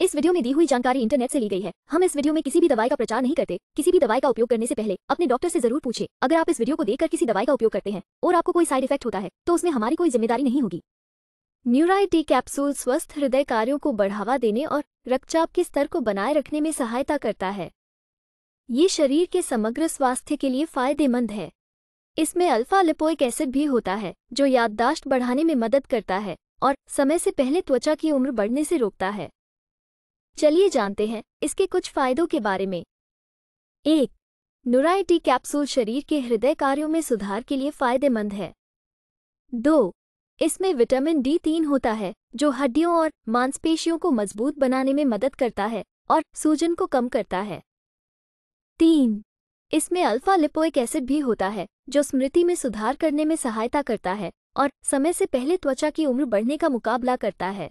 इस वीडियो में दी हुई जानकारी इंटरनेट से ली गई है हम इस वीडियो में किसी भी दवाई का प्रचार नहीं करते किसी भी दवाई का उपयोग करने से पहले अपने डॉक्टर से जरूर पूछे अगर आप इस वीडियो को देखकर किसी दवाई का उपयोग करते हैं और आपको कोई साइड इफेक्ट होता है तो उसमें हमारी कोई जिम्मेदारी नहीं होगी न्यूराइटी कैप्सूल स्वस्थ हृदय कार्यों को बढ़ावा देने और रक्तचाप के स्तर को बनाए रखने में सहायता करता है ये शरीर के समग्र स्वास्थ्य के लिए फायदेमंद है इसमें अल्फा लिपोइक एसिड भी होता है जो याददाश्त बढ़ाने में मदद करता है और समय से पहले त्वचा की उम्र बढ़ने से रोकता है चलिए जानते हैं इसके कुछ फायदों के बारे में एक नुराई कैप्सूल शरीर के हृदय कार्यों में सुधार के लिए फायदेमंद है दो इसमें विटामिन डी तीन होता है जो हड्डियों और मांसपेशियों को मजबूत बनाने में मदद करता है और सूजन को कम करता है तीन इसमें अल्फा लिपोइक एसिड भी होता है जो स्मृति में सुधार करने में सहायता करता है और समय से पहले त्वचा की उम्र बढ़ने का मुकाबला करता है